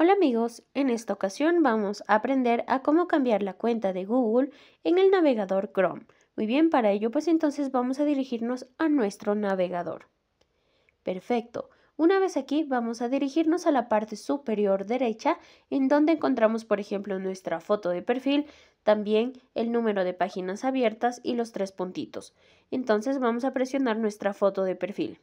Hola amigos, en esta ocasión vamos a aprender a cómo cambiar la cuenta de Google en el navegador Chrome. Muy bien, para ello pues entonces vamos a dirigirnos a nuestro navegador. Perfecto. Una vez aquí vamos a dirigirnos a la parte superior derecha en donde encontramos por ejemplo nuestra foto de perfil, también el número de páginas abiertas y los tres puntitos. Entonces vamos a presionar nuestra foto de perfil.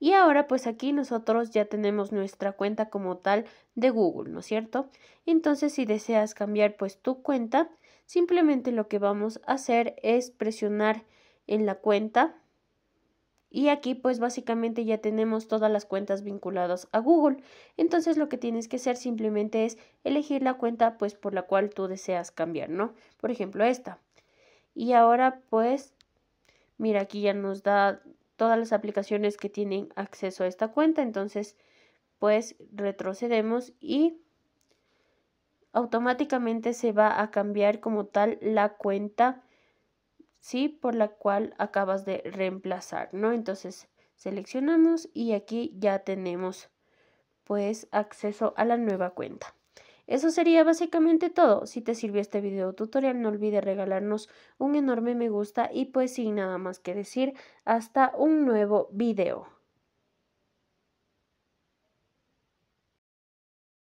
Y ahora pues aquí nosotros ya tenemos nuestra cuenta como tal de Google, ¿no es cierto? Entonces si deseas cambiar pues tu cuenta, simplemente lo que vamos a hacer es presionar en la cuenta y aquí pues básicamente ya tenemos todas las cuentas vinculadas a Google. Entonces lo que tienes que hacer simplemente es elegir la cuenta pues por la cual tú deseas cambiar, ¿no? Por ejemplo esta. Y ahora pues, mira aquí ya nos da todas las aplicaciones que tienen acceso a esta cuenta. Entonces, pues retrocedemos y automáticamente se va a cambiar como tal la cuenta, ¿sí? Por la cual acabas de reemplazar, ¿no? Entonces, seleccionamos y aquí ya tenemos pues acceso a la nueva cuenta. Eso sería básicamente todo. Si te sirvió este video tutorial, no olvides regalarnos un enorme me gusta y pues sin nada más que decir, hasta un nuevo video.